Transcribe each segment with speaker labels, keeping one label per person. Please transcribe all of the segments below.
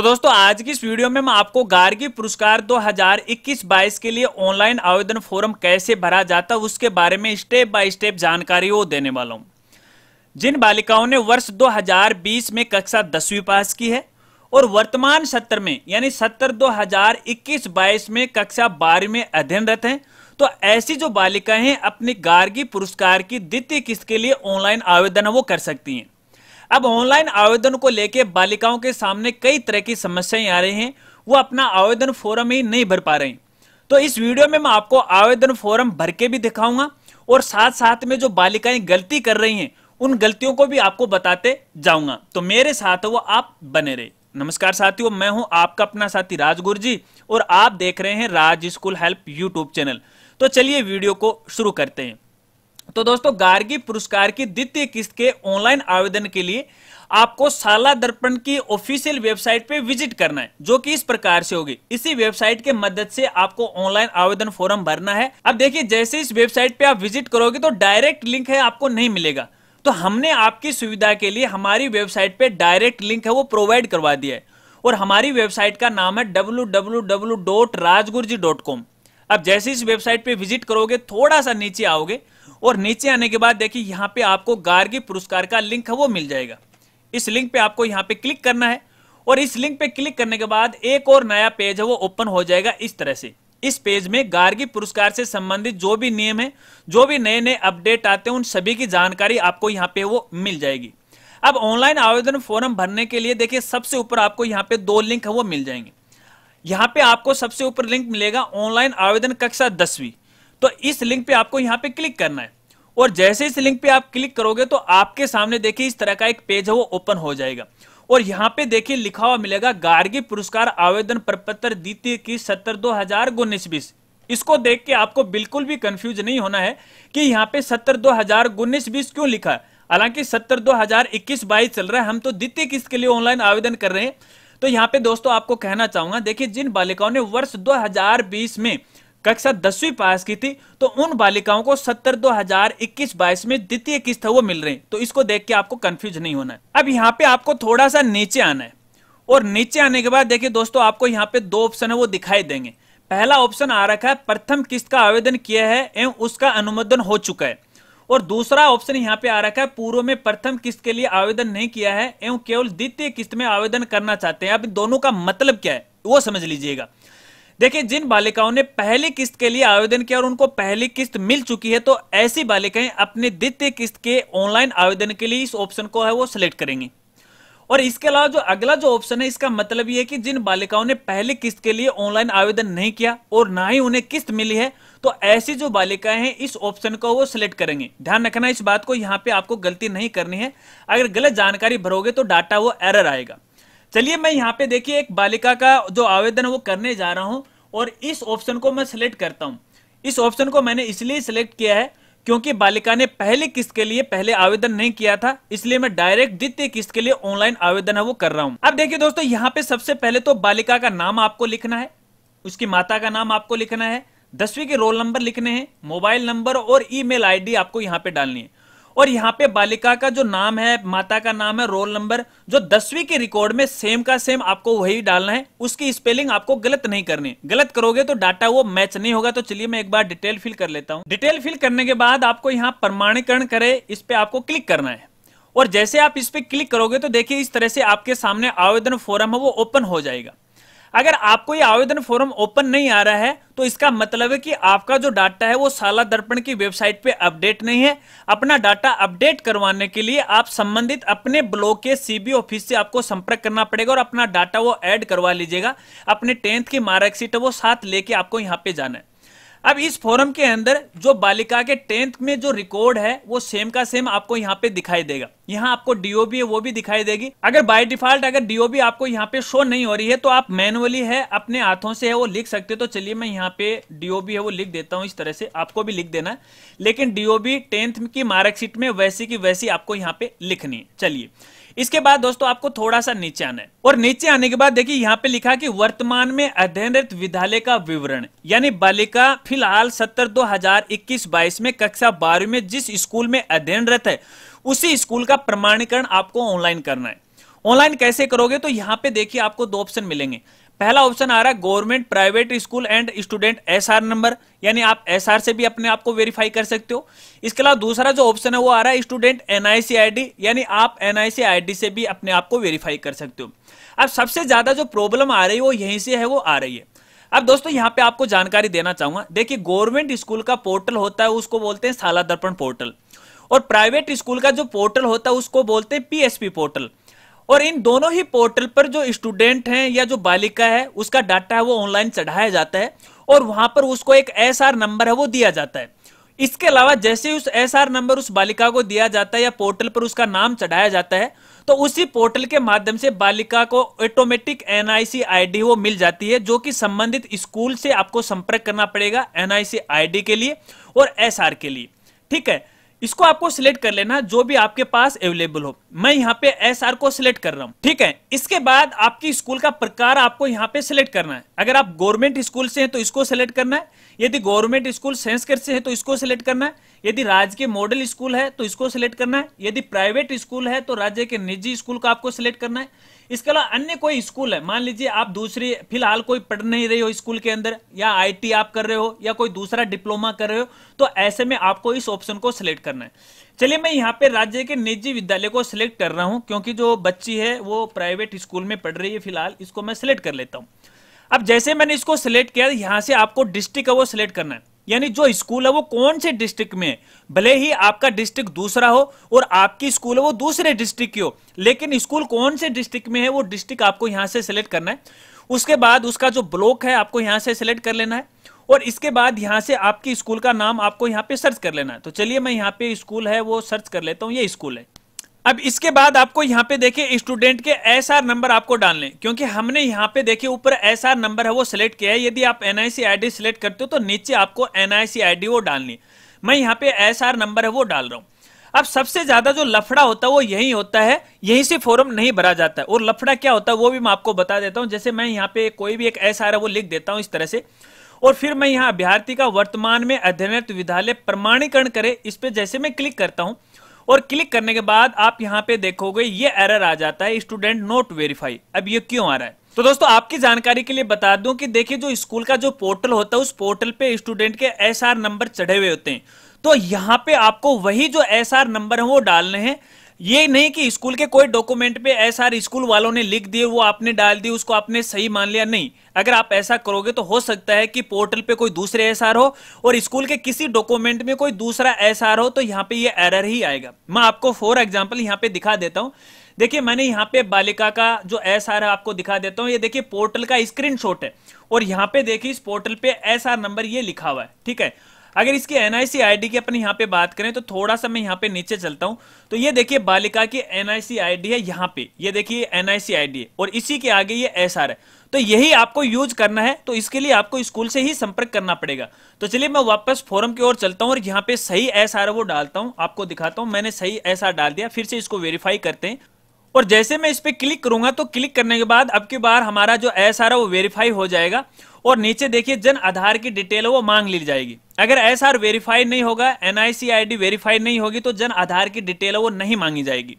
Speaker 1: तो दोस्तों आज की इस वीडियो में मैं आपको गार्गी पुरस्कार 2021-22 के लिए ऑनलाइन आवेदन फॉर्म कैसे भरा जाता है उसके बारे में स्टेप बाय स्टेप जानकारी वो देने वाला हूं जिन बालिकाओं ने वर्ष 2020 में कक्षा दसवीं पास की है और वर्तमान सत्र में यानी सत्र 2021-22 में कक्षा बारहवीं में अध्ययनरत है तो ऐसी जो बालिकाएं अपनी गार्गी पुरस्कार की द्वितीय किस्त के लिए ऑनलाइन आवेदन वो कर सकती हैं अब ऑनलाइन आवेदन को लेकर बालिकाओं के सामने कई तरह की समस्याएं आ रही हैं वो अपना आवेदन फॉरम ही नहीं भर पा हैं तो इस वीडियो में मैं आपको आवेदन फॉरम भर के भी दिखाऊंगा और साथ साथ में जो बालिकाएं गलती कर रही हैं उन गलतियों को भी आपको बताते जाऊंगा तो मेरे साथ वो आप बने रहे नमस्कार साथियों मैं हूं आपका अपना साथी राजगुरु जी और आप देख रहे हैं Raj school help YouTube channel तो चलिए वीडियो को शुरू करते हैं तो दोस्तों गार्गी पुरस्कार की द्वितीय किस्त के ऑनलाइन आवेदन के लिए आपको साला दर्पण की ऑफिशियल वेबसाइट पे विजिट करना है जो कि इस प्रकार से होगी इसी वेबसाइट के मदद से आपको ऑनलाइन आवेदन फॉर्म भरना है अब देखिए जैसे इस वेबसाइट पे आप विजिट करोगे तो डायरेक्ट लिंक है आपको नहीं मिलेगा तो हमने आपकी सुविधा के लिए हमारी वेबसाइट पे डायरेक्ट लिंक है वो प्रोवाइड करवा दिया है और हमारी वेबसाइट का नाम है डब्ल्यू अब जैसे इस वेबसाइट पे विजिट करोगे थोड़ा सा नीचे आओगे और नीचे आने के बाद देखिए यहाँ पे आपको गार्गी पुरस्कार का लिंक है वो मिल जाएगा इस लिंक पे आपको यहाँ पे क्लिक करना है और इस लिंक पे क्लिक करने के बाद एक और नया पेज है वो ओपन हो जाएगा इस तरह से इस पेज में गार्गी पुरस्कार से संबंधित जो भी नियम है जो भी नए नए अपडेट आते हैं उन सभी की जानकारी आपको यहाँ पे वो मिल जाएगी अब ऑनलाइन आवेदन फॉर्म भरने के लिए देखिए सबसे ऊपर आपको यहाँ पे दो लिंक है वो मिल जाएंगे यहाँ पे आपको सबसे ऊपर लिंक मिलेगा ऑनलाइन आवेदन कक्षा दसवीं तो इस लिंक पे आपको यहाँ पे क्लिक करना है और जैसे इस लिंक पे आप क्लिक करोगे तो आपके सामने देखिए इस तरह का एक पेज है वो ओपन हो जाएगा और यहाँ पे देखिए लिखा हुआ मिलेगा गार्गी पुरस्कार आवेदन प्रपत्र द्वितीय की सत्तर दो हजार उन्नीस बीस इसको देख के आपको बिल्कुल भी कंफ्यूज नहीं होना है कि यहाँ पे सत्तर दो हजार उन्नीस बीस क्यों लिखा है हालांकि सत्तर दो हजार इक्कीस बाईस चल रहा है हम तो द्वितीय किस्त के लिए ऑनलाइन आवेदन कर रहे हैं तो यहाँ पे दोस्तों आपको कहना चाहूंगा देखिए जिन बालिकाओं ने वर्ष 2020 में कक्षा दसवीं पास की थी तो उन बालिकाओं को सत्तर दो हजार इक्कीस बाईस में द्वितीय किस्त वो मिल रही तो इसको देख के आपको कंफ्यूज नहीं होना है अब यहाँ पे आपको थोड़ा सा नीचे आना है और नीचे आने के बाद देखिए दोस्तों आपको यहाँ पे दो ऑप्शन है वो दिखाई देंगे पहला ऑप्शन आ रखा है प्रथम किस्त का आवेदन किया है एवं उसका अनुमोदन हो चुका है और दूसरा ऑप्शन यहाँ पे आ रखा है पूर्व में प्रथम किस्त के लिए आवेदन नहीं किया है एवं केवल द्वितीय किस्त में आवेदन करना चाहते हैं अब दोनों का मतलब क्या है वो समझ लीजिएगा देखिए जिन बालिकाओं ने पहली किस्त के लिए आवेदन किया और उनको पहली किस्त मिल चुकी है तो ऐसी बालिकाएं अपने द्वितीय किस्त के ऑनलाइन आवेदन के लिए इस ऑप्शन को है वो सिलेक्ट करेंगे और इसके अलावा जो अगला जो ऑप्शन है इसका मतलब ये कि जिन बालिकाओं ने पहली किस्त के लिए ऑनलाइन आवेदन नहीं किया और ना ही उन्हें किस्त मिली है तो ऐसी जो बालिकाएं हैं इस ऑप्शन को वो सिलेक्ट करेंगे ध्यान रखना इस बात को यहाँ पे आपको गलती नहीं करनी है अगर गलत जानकारी भरोगे तो डाटा वो एरर आएगा चलिए मैं यहाँ पे देखिए एक बालिका का जो आवेदन है वो करने जा रहा हूँ और इस ऑप्शन को मैं सिलेक्ट करता हूँ इस ऑप्शन को मैंने इसलिए सिलेक्ट किया है क्योंकि बालिका ने पहले किस्त के लिए पहले आवेदन नहीं किया था इसलिए मैं डायरेक्ट द्वितीय किस्त के लिए ऑनलाइन आवेदन है वो कर रहा हूँ अब देखिए दोस्तों यहाँ पे सबसे पहले तो बालिका का नाम आपको लिखना है उसकी माता का नाम आपको लिखना है दसवीं के रोल नंबर लिखने हैं मोबाइल नंबर और ईमेल आईडी आपको यहाँ पे डालनी है और यहाँ पे बालिका का जो नाम है माता का नाम है रोल नंबर जो दसवीं के रिकॉर्ड में सेम का सेम आपको वही डालना है उसकी स्पेलिंग आपको गलत नहीं करनी गलत करोगे तो डाटा वो मैच नहीं होगा तो चलिए मैं एक बार डिटेल फिल कर लेता हूँ डिटेल फिल करने के बाद आपको यहाँ प्रमाणीकरण करे इस पे आपको क्लिक करना है और जैसे आप इस पे क्लिक करोगे तो देखिए इस तरह से आपके सामने आवेदन फॉर्म है वो ओपन हो जाएगा अगर आपको ये आवेदन फॉर्म ओपन नहीं आ रहा है तो इसका मतलब है कि आपका जो डाटा है वो साला दर्पण की वेबसाइट पे अपडेट नहीं है अपना डाटा अपडेट करवाने के लिए आप संबंधित अपने ब्लॉक के सीबी ऑफिस से आपको संपर्क करना पड़ेगा और अपना डाटा वो ऐड करवा लीजिएगा अपने टेंथ की मार्कशीट वो साथ लेके आपको यहाँ पे जाना है अब इस फोरम के अंदर जो बालिका के टेंथ में जो रिकॉर्ड है वो सेम का सेम आपको यहाँ पे दिखाई देगा यहाँ आपको डीओबी है वो भी दिखाई देगी अगर बाय डिफॉल्ट अगर डीओबी आपको यहाँ पे शो नहीं हो रही है तो आप मैनुअली है अपने हाथों से है वो लिख सकते हो तो चलिए मैं यहाँ पे डीओबी है वो लिख देता हूँ इस तरह से आपको भी लिख देना लेकिन डीओबी टेंथ की मार्कशीट में वैसी की वैसी आपको यहाँ पे लिखनी है चलिए इसके बाद दोस्तों आपको थोड़ा सा नीचे आना है और नीचे आने के बाद देखिए यहाँ पे लिखा कि वर्तमान में अध्ययनरत विद्यालय का विवरण यानी बालिका फिलहाल सत्तर दो हजार इक्कीस बाईस में कक्षा बारहवीं में जिस स्कूल में अध्ययनरत है उसी स्कूल का प्रमाणीकरण आपको ऑनलाइन करना है ऑनलाइन कैसे करोगे तो यहाँ पे देखिए आपको दो ऑप्शन मिलेंगे पहला ऑप्शन आ रहा है government private school and student SR number यानी आप एसआर से भी अपने आप को वेरीफाई कर सकते हो इसके अलावा दूसरा जो ऑप्शन है वो आ रहा है स्टूडेंट आईडी यानी आप आईडी से भी अपने आप को वेरीफाई कर सकते हो अब सबसे ज्यादा जो प्रॉब्लम आ रही है वो यहीं से है वो आ रही है अब दोस्तों यहाँ पे आपको जानकारी देना चाहूंगा देखिए गवर्नमेंट स्कूल का पोर्टल होता है उसको बोलते हैं साला दर्पण पोर्टल और प्राइवेट स्कूल का जो पोर्टल होता है उसको बोलते हैं पीएसपी पोर्टल और इन दोनों ही पोर्टल पर जो स्टूडेंट हैं या जो बालिका है उसका डाटा है वो ऑनलाइन चढ़ाया जाता है और वहां पर उसको एक एस नंबर है वो दिया जाता है इसके अलावा जैसे उस एस नंबर उस बालिका को दिया जाता है या पोर्टल पर उसका नाम चढ़ाया जाता है तो उसी पोर्टल के माध्यम से बालिका को ऑटोमेटिक एनआईसी आईडी वो मिल जाती है जो कि संबंधित स्कूल से आपको संपर्क करना पड़ेगा एनआईसी आईडी के लिए और एसआर के लिए ठीक है इसको आपको सिलेक्ट कर लेना जो भी आपके पास अवेलेबल हो मैं यहाँ पे एस आर को सिलेक्ट कर रहा हूँ ठीक है इसके बाद आपकी स्कूल का प्रकार आपको यहाँ पे सिलेक्ट करना है अगर आप गवर्नमेंट स्कूल से हैं तो इसको सिलेक्ट करना है यदि गवर्नमेंट स्कूल सेंसकर से है तो इसको सिलेक्ट करना है यदि राज्य के मॉडल स्कूल है तो इसको सिलेक्ट करना है यदि प्राइवेट स्कूल है तो राज्य के निजी स्कूल को आपको सिलेक्ट करना है इसके अलावा अन्य कोई स्कूल है मान लीजिए आप दूसरी फिलहाल कोई पढ़ नहीं रहे हो स्कूल के अंदर या आईटी आप कर रहे हो या कोई दूसरा डिप्लोमा कर रहे हो तो ऐसे में आपको इस ऑप्शन को सिलेक्ट करना है चलिए मैं यहाँ पे राज्य के निजी विद्यालय को सिलेक्ट कर रहा हूँ क्योंकि जो बच्ची है वो प्राइवेट स्कूल में पढ़ रही है फिलहाल इसको मैं सिलेक्ट कर लेता हूँ अब जैसे मैंने इसको सिलेक्ट किया यहां से आपको डिस्ट्रिक्ट है वो सिलेक्ट करना है यानी जो स्कूल है वो कौन से डिस्ट्रिक्ट में है भले ही आपका डिस्ट्रिक्ट दूसरा हो और आपकी स्कूल है वो दूसरे डिस्ट्रिक्ट की हो लेकिन स्कूल कौन से डिस्ट्रिक्ट में है वो डिस्ट्रिक्ट आपको यहां से सिलेक्ट करना है उसके बाद उसका जो ब्लॉक है आपको यहां से सिलेक्ट कर लेना है और इसके बाद यहां से आपकी स्कूल का नाम आपको यहां पे सर्च कर लेना है तो चलिए मैं यहां पे स्कूल है वो सर्च कर लेता हूं ये स्कूल है अब इसके बाद आपको यहाँ पे देखे स्टूडेंट के एस आर नंबर आपको डालने क्योंकि हमने यहाँ पे देखिए ऊपर एस आर नंबर है वो सिलेक्ट किया है यदि आप एनआईसी आईडी सिलेक्ट करते हो तो नीचे आपको एनआईसी आईडी वो डालनी मैं यहाँ पे एस आर नंबर है वो डाल रहा हूँ अब सबसे ज्यादा जो लफड़ा होता है वो यही होता है यहीं से फॉर्म नहीं भरा जाता है और लफड़ा क्या होता है वो भी मैं आपको बता देता हूँ जैसे मैं यहाँ पे कोई भी एक एस आर है वो लिख देता हूँ इस तरह से और फिर मैं यहाँ अभ्यार्थी का वर्तमान में अध्ययनरत विद्यालय प्रमाणीकरण करे इस पर जैसे मैं क्लिक करता हूँ और क्लिक करने के बाद आप यहाँ पे देखोगे ये एरर आ जाता है स्टूडेंट नोट वेरीफाई अब ये क्यों आ रहा है तो दोस्तों आपकी जानकारी के लिए बता दूं कि देखिए जो स्कूल का जो पोर्टल होता है उस पोर्टल पे स्टूडेंट के एसआर नंबर चढ़े हुए होते हैं तो यहाँ पे आपको वही जो एसआर नंबर है वो डालने हैं ये नहीं कि स्कूल के कोई डॉक्यूमेंट पे एस आर स्कूल वालों ने लिख दिए वो आपने डाल दी उसको आपने सही मान लिया नहीं अगर आप ऐसा करोगे तो हो सकता है कि पोर्टल पे कोई दूसरे एस आर हो और स्कूल के किसी डॉक्यूमेंट में कोई दूसरा एस आर हो तो यहाँ पे ये एरर ही आएगा मैं आपको फॉर एग्जाम्पल यहाँ पे दिखा देता हूँ देखिए मैंने यहाँ पे बालिका का जो एस आर है आपको दिखा देता हूँ ये देखिए पोर्टल का स्क्रीनशॉट है और यहाँ पे देखिए इस पोर्टल पे एस आर नंबर ये लिखा हुआ है ठीक है अगर इसकी एनआईसी आईडी की अपन यहाँ पे बात करें तो थोड़ा सा मैं यहाँ पे नीचे चलता हूँ तो ये देखिए बालिका की एनआईसी आईडी है यहाँ पे ये देखिए एनआईसी आईडी है और इसी के आगे ये एसआर है तो यही आपको यूज करना है तो इसके लिए आपको स्कूल से ही संपर्क करना पड़ेगा तो चलिए मैं वापस फोरम की ओर चलता हूँ और यहाँ पे सही एस वो डालता हूँ आपको दिखाता हूँ मैंने सही एस डाल दिया फिर से इसको वेरीफाई करते हैं और जैसे मैं इस पर क्लिक करूंगा तो क्लिक करने के बाद अब की बार हमारा जो एस आर है वो वेरीफाई हो जाएगा और नीचे देखिए जन आधार की डिटेल वो मांग ली जाएगी अगर एस आर वेरीफाई नहीं होगा एनआईसी डी वेरीफाई नहीं होगी तो जन आधार की डिटेल वो नहीं मांगी जाएगी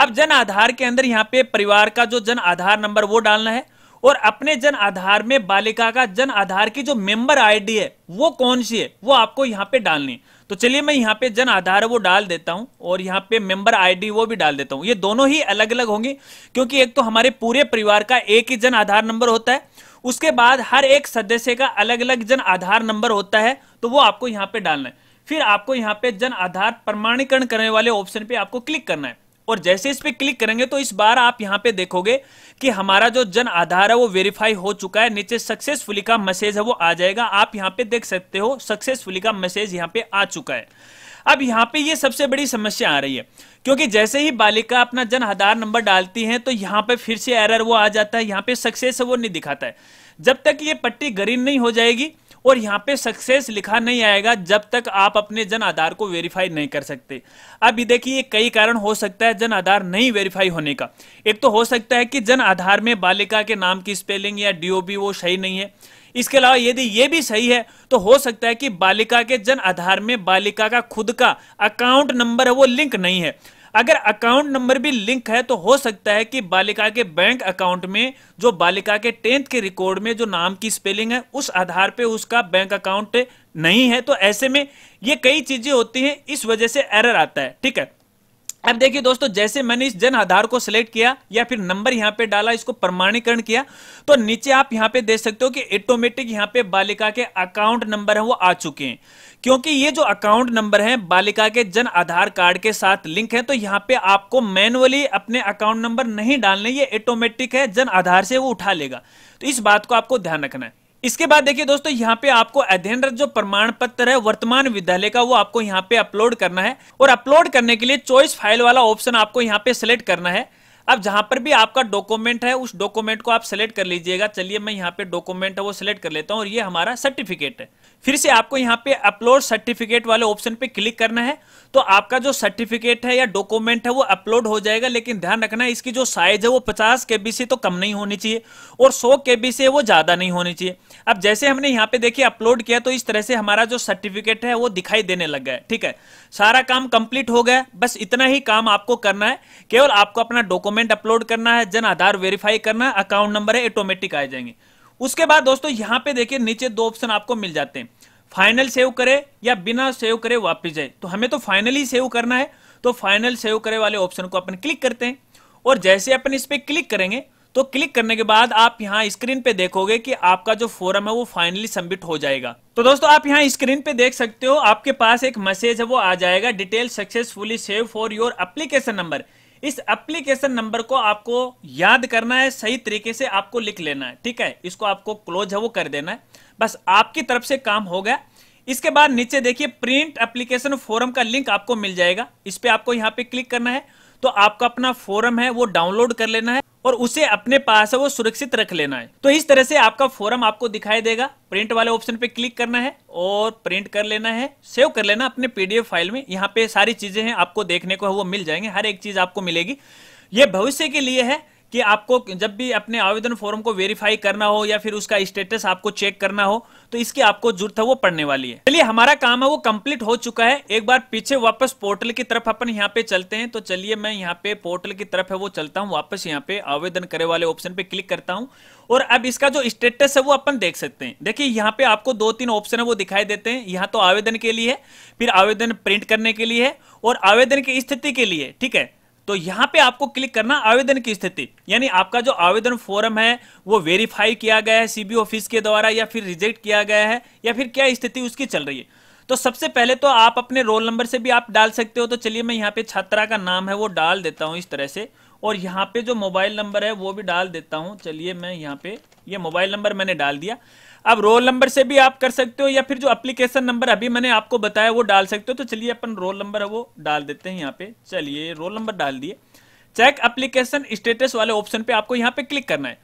Speaker 1: अब जन आधार के अंदर यहाँ पे परिवार का जो जन आधार नंबर वो डालना है और अपने जन आधार में बालिका का जन आधार की जो मेंबर आईडी है वो कौन सी है वो आपको यहाँ पे डालनी तो चलिए मैं यहाँ पे जन आधार वो डाल देता हूँ और यहाँ पे मेंबर आईडी वो भी डाल देता हूँ ये दोनों ही अलग अलग होंगे क्योंकि एक तो हमारे पूरे परिवार का एक ही जन आधार नंबर होता है उसके बाद हर एक सदस्य का अलग अलग जन आधार नंबर होता है तो वो आपको यहाँ पे डालना है फिर आपको यहाँ पे जन आधार प्रमाणीकरण करने वाले ऑप्शन पे आपको क्लिक करना है और जैसे इस पर क्लिक करेंगे तो इस बार आप यहां पे देखोगे कि हमारा जो जन आधार है वो वेरीफाई हो चुका है नीचे सक्सेसफुली का मैसेज है वो आ जाएगा आप यहां पे देख सकते हो सक्सेसफुली का मैसेज यहां पे आ चुका है अब यहां पे ये सबसे बड़ी समस्या आ रही है क्योंकि जैसे ही बालिका अपना जन आधार नंबर डालती है तो यहां पर फिर से एरर वो आ जाता है यहाँ पे सक्सेस वो नहीं दिखाता है जब तक ये पट्टी ग्रीन नहीं हो जाएगी और यहाँ पे सक्सेस लिखा नहीं आएगा जब तक आप अपने जन आधार को वेरीफाई नहीं कर सकते अब ये देखिए कई कारण हो सकता है जन आधार नहीं वेरीफाई होने का एक तो हो सकता है कि जन आधार में बालिका के नाम की स्पेलिंग या डीओबी वो सही नहीं है इसके अलावा यदि ये भी सही है तो हो सकता है कि बालिका के जन आधार में बालिका का खुद का अकाउंट नंबर है वो लिंक नहीं है अगर अकाउंट नंबर भी लिंक है तो हो सकता है कि बालिका के बैंक अकाउंट में जो बालिका के टेंथ के रिकॉर्ड में जो नाम की स्पेलिंग है उस आधार पे उसका बैंक अकाउंट नहीं है तो ऐसे में ये कई चीजें होती हैं इस वजह से एरर आता है ठीक है अब देखिए दोस्तों जैसे मैंने इस जन आधार को सिलेक्ट किया या फिर नंबर यहाँ पे डाला इसको प्रमाणीकरण किया तो नीचे आप यहाँ पे देख सकते हो कि ऑटोमेटिक यहाँ पे बालिका के अकाउंट नंबर है वो आ चुके हैं क्योंकि ये जो अकाउंट नंबर है बालिका के जन आधार कार्ड के साथ लिंक है तो यहाँ पे आपको मैनुअली अपने अकाउंट नंबर नहीं डालने ये ऑटोमेटिक है जन आधार से वो उठा लेगा तो इस बात को आपको ध्यान रखना है इसके बाद देखिए दोस्तों यहाँ पे आपको अध्ययनरत जो प्रमाण पत्र है वर्तमान विद्यालय का वो आपको यहाँ पे अपलोड करना है और अपलोड करने के लिए चॉइस फाइल वाला ऑप्शन आपको यहाँ पे सिलेक्ट करना है अब जहां पर भी आपका डॉक्यूमेंट है उस डॉक्यूमेंट को आप सेलेक्ट कर लीजिएगा चलिए मैं यहाँ पे डॉक्यूमेंट है वो सिलेक्ट कर लेता हूँ और ये हमारा सर्टिफिकेट है फिर से आपको यहाँ पे अपलोड सर्टिफिकेट वाले ऑप्शन पे क्लिक करना है तो आपका जो सर्टिफिकेट है या डॉक्यूमेंट है वो अपलोड हो जाएगा लेकिन ध्यान रखना इसकी जो साइज है वो पचास केबी से तो कम नहीं होनी चाहिए और के बी से वो ज्यादा नहीं होनी चाहिए अब जैसे हमने यहाँ पे देखिए अपलोड किया तो इस तरह से हमारा जो सर्टिफिकेट है वो दिखाई देने लग गया ठीक है सारा काम कंप्लीट हो गया बस इतना ही काम आपको करना है केवल आपको अपना डॉक्यूमेंट डॉक्यूमेंट अपलोड करना है जन आधार वेरीफाई करना है अकाउंट नंबर है ऑटोमेटिक आ जाएंगे उसके बाद दोस्तों यहाँ पे देखिए नीचे दो ऑप्शन आपको मिल जाते हैं फाइनल सेव करे या बिना सेव करे वापिस जाए तो हमें तो फाइनल ही सेव करना है तो फाइनल सेव करे वाले ऑप्शन को अपन क्लिक करते हैं और जैसे अपन इस पर क्लिक करेंगे तो क्लिक करने के बाद आप यहां स्क्रीन पे देखोगे कि आपका जो फॉर्म है वो फाइनली सबमिट हो जाएगा तो दोस्तों आप यहां स्क्रीन पे देख सकते हो आपके पास एक मैसेज है वो आ जाएगा detail successfully save for your application number इस एप्लीकेशन नंबर को आपको याद करना है सही तरीके से आपको लिख लेना है ठीक है इसको आपको क्लोज है वो कर देना है बस आपकी तरफ से काम हो गया इसके बाद नीचे देखिए प्रिंट एप्लीकेशन फॉरम का लिंक आपको मिल जाएगा इस पर आपको यहाँ पे क्लिक करना है तो आपका अपना फोरम है वो डाउनलोड कर लेना है और उसे अपने पास है वो सुरक्षित रख लेना है तो इस तरह से आपका फोरम आपको दिखाई देगा प्रिंट वाले ऑप्शन पे क्लिक करना है और प्रिंट कर लेना है सेव कर लेना अपने पीडीएफ फाइल में यहाँ पे सारी चीजें हैं आपको देखने को वो मिल जाएंगे हर एक चीज आपको मिलेगी ये भविष्य के लिए है कि आपको जब भी अपने आवेदन फॉर्म को वेरीफाई करना हो या फिर उसका स्टेटस आपको चेक करना हो तो इसकी आपको जरूरत है वो पढ़ने वाली है चलिए हमारा काम है वो कंप्लीट हो चुका है एक बार पीछे वापस पोर्टल की तरफ अपन यहाँ पे चलते हैं तो चलिए मैं यहाँ पे पोर्टल की तरफ है वो चलता हूँ वापस यहाँ पे आवेदन करे वाले ऑप्शन पे क्लिक करता हूँ और अब इसका जो स्टेटस है वो अपन देख सकते हैं देखिए यहाँ पे आपको दो तीन ऑप्शन है वो दिखाई देते हैं यहाँ तो आवेदन के लिए फिर आवेदन प्रिंट करने के लिए और आवेदन की स्थिति के लिए ठीक है तो यहां पे आपको क्लिक करना आवेदन की स्थिति यानी आपका जो आवेदन फॉर्म है वो वेरीफाई किया गया है सीबी ऑफिस के द्वारा या फिर रिजेक्ट किया गया है या फिर क्या स्थिति उसकी चल रही है तो सबसे पहले तो आप अपने रोल नंबर से भी आप डाल सकते हो तो चलिए मैं यहाँ पे छात्रा का नाम है वो डाल देता हूँ इस तरह से और यहाँ पे जो मोबाइल नंबर है वो भी डाल देता हूँ चलिए मैं यहाँ पे ये यह मोबाइल नंबर मैंने डाल दिया अब रोल नंबर से भी आप कर सकते हो या फिर जो अप्लीकेशन नंबर अभी मैंने आपको बताया वो डाल सकते हो तो चलिए अपन रोल नंबर है वो डाल देते हैं यहाँ पे चलिए रोल नंबर डाल दिए चेक अप्लीकेशन स्टेटस वाले ऑप्शन पे आपको यहाँ पे क्लिक करना है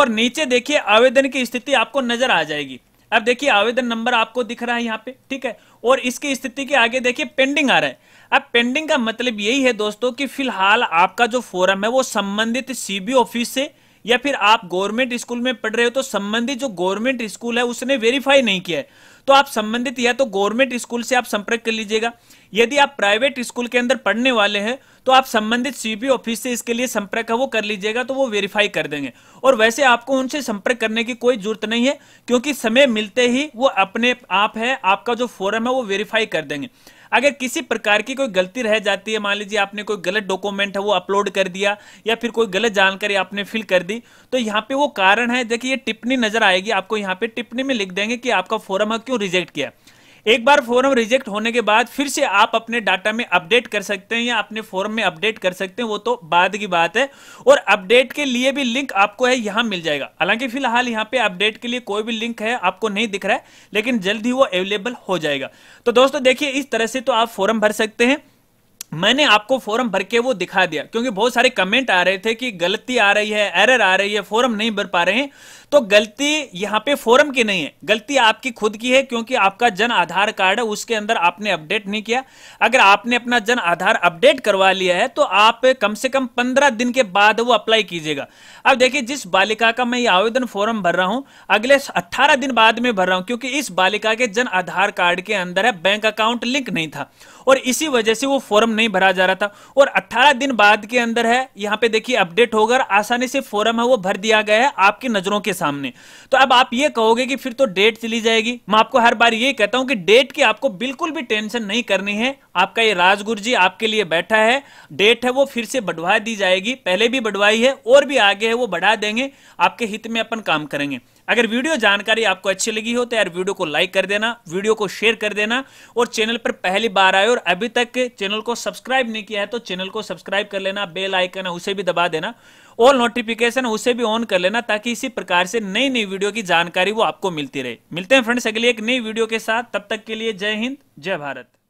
Speaker 1: और नीचे देखिए आवेदन की स्थिति आपको नजर आ जाएगी अब देखिए आवेदन नंबर आपको दिख रहा है यहाँ पे ठीक है और इसकी स्थिति के आगे देखिए पेंडिंग आ रहा है अब पेंडिंग का मतलब यही है दोस्तों कि फिलहाल आपका जो फोरम है वो संबंधित सीबी ऑफिस से या फिर आप गवर्नमेंट स्कूल में पढ़ रहे हो तो संबंधित जो गवर्नमेंट स्कूल है उसने वेरीफाई नहीं किया है तो आप संबंधित या तो गवर्नमेंट स्कूल से आप संपर्क कर लीजिएगा यदि आप प्राइवेट स्कूल के अंदर पढ़ने वाले हैं तो आप संबंधित सीबी ऑफिस से इसके लिए संपर्क है वो कर लीजिएगा तो वो वेरीफाई कर देंगे और वैसे आपको उनसे संपर्क करने की कोई जरूरत नहीं है क्योंकि समय मिलते ही वो अपने आप है आपका जो फॉरम है वो वेरीफाई कर देंगे अगर किसी प्रकार की कोई गलती रह जाती है मान लीजिए आपने कोई गलत डॉक्यूमेंट है वो अपलोड कर दिया या फिर कोई गलत जानकारी आपने फिल कर दी तो यहाँ पे वो कारण है देखिए ये टिप्पणी नजर आएगी आपको यहाँ पे टिप्पणी में लिख देंगे कि आपका फॉरम है क्यों रिजेक्ट किया है एक बार फॉर्म रिजेक्ट होने के बाद फिर से आप अपने डाटा में अपडेट कर सकते हैं या अपने फॉर्म में अपडेट कर सकते हैं वो तो बाद की बात है और अपडेट के लिए भी लिंक आपको है यहां मिल जाएगा हालांकि फिलहाल यहाँ पे अपडेट के लिए कोई भी लिंक है आपको नहीं दिख रहा है लेकिन जल्द ही वो अवेलेबल हो जाएगा तो दोस्तों देखिए इस तरह से तो आप फॉर्म भर सकते हैं मैंने आपको फॉर्म भर के वो दिखा दिया क्योंकि बहुत सारे कमेंट आ रहे थे कि गलती आ रही है एरर आ रही है फॉर्म नहीं भर पा रहे हैं तो गलती यहाँ पे फोरम की नहीं है गलती आपकी खुद की है क्योंकि आपका जन आधार कार्ड है उसके अंदर आपने अपडेट नहीं किया अगर आपने अपना जन आधार अपडेट करवा लिया है तो आप कम से कम पंद्रह दिन के बाद वो अप्लाई कीजिएगा अब देखिए जिस बालिका का मैं ये आवेदन फॉरम भर रहा हूं अगले अट्ठारह दिन बाद में भर रहा हूं क्योंकि इस बालिका के जन आधार कार्ड के अंदर है बैंक अकाउंट लिंक नहीं था और इसी वजह से वो फॉर्म नहीं भरा जा रहा था और 18 दिन बाद के अंदर है यहाँ पे देखिए अपडेट होकर आसानी से फॉर्म है वो भर दिया गया है आपकी नजरों के साथ सामने तो अब आप ये कहोगे कि फिर तो डेट चली जाएगी मैं आपको हर बार ये कहता हूं कि डेट की आपको बिल्कुल भी टेंशन नहीं करनी है आपका ये राजगुरु जी आपके लिए बैठा है डेट है वो फिर से बढ़वा दी जाएगी पहले भी बढ़वाई है और भी आगे है वो बढ़ा देंगे आपके हित में अपन काम करेंगे अगर वीडियो जानकारी आपको अच्छी लगी हो तो यार वीडियो को लाइक कर देना वीडियो को शेयर कर देना और चैनल पर पहली बार आए और अभी तक चैनल को सब्सक्राइब नहीं किया है तो चैनल को सब्सक्राइब कर लेना बेल आइकन है उसे भी दबा देना ऑल नोटिफिकेशन उसे भी ऑन कर लेना ताकि इसी प्रकार से नई नई वीडियो की जानकारी वो आपको मिलती रहे मिलते हैं फ्रेंड्स अगली एक नई वीडियो के साथ तब तक के लिए जय हिंद जय भारत